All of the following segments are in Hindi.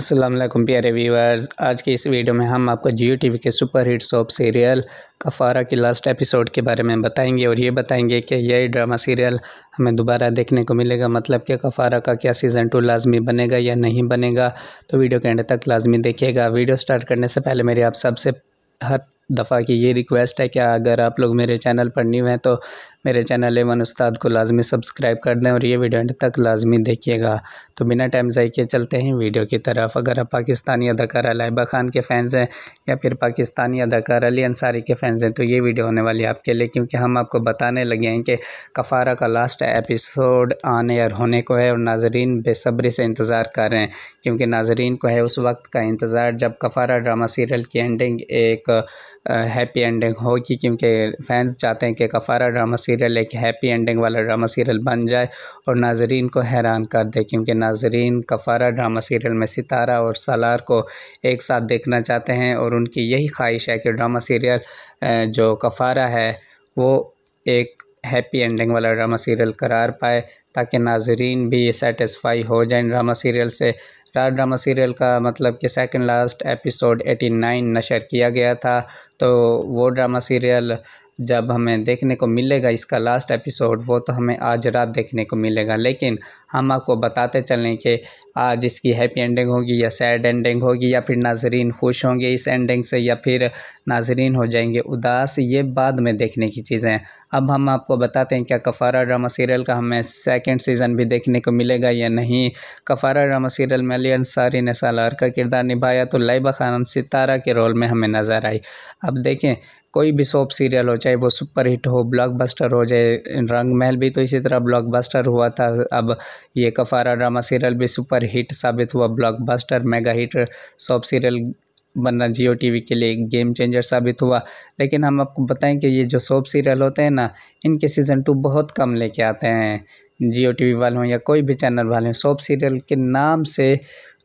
असलम प्यारे व्यूवर्स आज की इस वीडियो में हम आपको जियो टी के super hit soap serial Kaffara की लास्ट एपिसोड के बारे में बताएंगे और ये बताएंगे कि यह ड्रामा सीरियल हमें दोबारा देखने को मिलेगा मतलब कि कफारा का क्या सीज़न टू लाजमी बनेगा या नहीं बनेगा तो वीडियो के एंड तक लाजमी देखिएगा वीडियो स्टार्ट करने से पहले मेरी आप सबसे हर दफ़ा की ये रिक्वेस्ट है कि अगर आप लोग मेरे चैनल पर न्यू हैं तो मेरे चैनल एवन उस्ताद को लाजमी सब्सक्राइब कर दें और ये वीडियो एंड तक लाजमी देखिएगा तो बिना टाइम ज़ाय के चलते हैं वीडियो की तरफ अगर आप पाकिस्तानी अदाकारा लाइबा खान के फ़ैन्स हैं या फिर पाकिस्तानी अदाकार अली अंसारी के फ़ैन्स हैं तो ये वीडियो होने वाली है आपके लिए क्योंकि हम आपको बताने लगे हैं कि कफ़ारा का लास्ट एपिसोड आन एयर होने को है और नाजरीन बेसब्री से इंतज़ार कर रहे हैं क्योंकि नाजरीन को है उस वक्त का इंतज़ार जब कफ़ारा ड्रामा सीरियल की एंडिंग एक हैप्पी एंडिंग होगी क्योंकि फैंस चाहते हैं कि कफ़ारा ड्रामा सीरियल एक हैप्पी एंडिंग वाला ड्रामा सीरियल बन जाए और नाजरीन को हैरान कर दे क्योंकि नाजरीन कफ़ारा ड्रामा सीरियल में सितारा और सलार को एक साथ देखना चाहते हैं और उनकी यही ख्वाहिश है कि ड्रामा सीरियल जो कफ़ारा है वो एक हैप्पी एंडिंग वाला ड्रामा सीरियल करार पाए ताकि नाजरीन भी सेटिस्फाई हो जाए ड्रामा सीरियल से स्टार ड्रामा सीरियल का मतलब कि second last episode eighty nine नशर किया गया था तो वो ड्रामा सीरियल जब हमें देखने को मिलेगा इसका लास्ट एपिसोड वो तो हमें आज रात देखने को मिलेगा लेकिन हम आपको बताते चलें कि आज इसकी हैप्पी एंडिंग होगी या सैड एंडिंग होगी या फिर नाजरीन खुश होंगे इस एंडिंग से या फिर नाजरीन हो जाएंगे उदास ये बाद में देखने की चीज़ें हैं अब हम आपको बताते हैं क्या कफ़ारा ड्रामा सीरियल का हमें सेकेंड सीज़न भी देखने को मिलेगा या नहीं कफ़ारा ड्रामा सीरियल में अली अंसारी ने सालार का किरदार निभाया तो लाइबा खान सितारा के रोल में हमें नज़र आई अब देखें कोई भी सोप सीरियल हो चाहे वो सुपर हिट हो ब्लॉकबस्टर हो जाए रंग महल भी तो इसी तरह ब्लॉकबस्टर हुआ था अब ये कफारा ड्रामा सीरियल भी सुपर हिट साबित हुआ blockbuster mega hit soap serial बनना जियो टीवी के लिए गेम चेंजर साबित हुआ लेकिन हम आपको बताएं कि ये जो सोप सीरियल होते हैं ना इनके सीज़न टू बहुत कम लेके आते हैं जियो टी वी वाले हों या कोई भी चैनल वाले हों सोप सीरियल के नाम से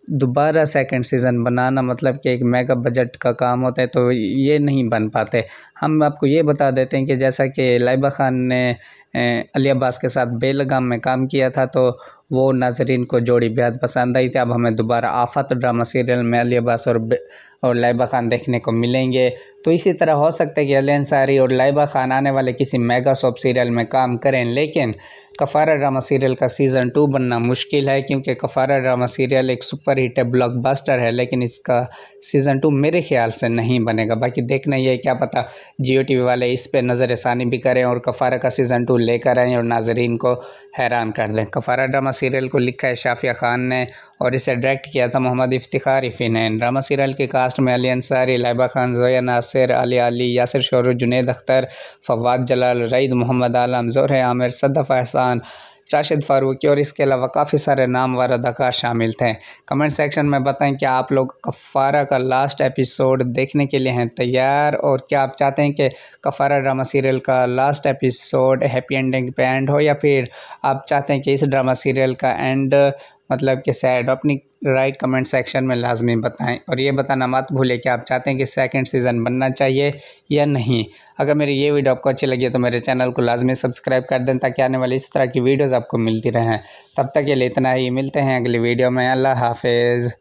दोबारा सेकंड सीज़न बनाना मतलब कि एक मेगा बजट का काम होता है तो ये नहीं बन पाते हम आपको ये बता देते हैं कि जैसा कि लाइबा ख़ान ने अली अब्बास के साथ बेलगाम में काम किया था तो वो नाजरीन को जोड़ी बेहद पसंद आई थी अब हमें दोबारा आफत ड्रामा सीरियल में अली अब्बास और और लाइबा ख़ान देखने को मिलेंगे तो इसी तरह हो सकता है कि अली अंसारी और लाइबा ख़ान आने वाले किसी मेगा सॉप सीरियल में काम करें लेकिन कफ़ारा ड्रामा सीरियल का सीज़न टू बनना मुश्किल है क्योंकि कफ़ारा ड्रामा सीरियल एक सुपर हिट है ब्लॉकबस्टर है लेकिन इसका सीज़न टू मेरे ख्याल से नहीं बनेगा बाकी देखना यह क्या पता जियो टी वाले इस पर नज़र षानी भी करें और कफ़ारा का सीज़न टू लेकर आएँ और नाजरीन को हैरान कर दें कफ़ारा ड्रामा सीरियल को लिखा है शाफिया ख़ान ने और इसे डायरेक्ट किया था मोहम्मद इफ्तार ने ड्रामा सीरियल के कास्ट में अली अंसारी लाइबा खान जोया नासिर अली अली यासर शोर जुनेद अख्तर फवाद जलाल रईद मोहम्मद आलम जोर आमिर सदफ़ एहसान खान राशिद फारूकी और इसके अलावा काफ़ी सारे नाम अदाकार शामिल थे कमेंट सेक्शन में बताएं कि आप लोग कफ़ारा का लास्ट एपिसोड देखने के लिए हैं तैयार और क्या आप चाहते हैं कि कफ़ारा ड्रामा सीरियल का लास्ट एपिसोड हैप्पी एंडिंग पे एंड हो या फिर आप चाहते हैं कि इस ड्रामा सीरियल का एंड मतलब कि सैड अपनी राय कमेंट सेक्शन में लाजमी बताएं और ये बताना मत भूलें कि आप चाहते हैं कि सेकंड सीज़न बनना चाहिए या नहीं अगर मेरी ये वीडियो आपको अच्छी लगी तो मेरे चैनल को लाजमी सब्सक्राइब कर दें ताकि आने वाली इस तरह की वीडियोज़ आपको मिलती रहें तब तक के लिए इतना ही मिलते हैं अगली वीडियो में अल्लाह हाफिज़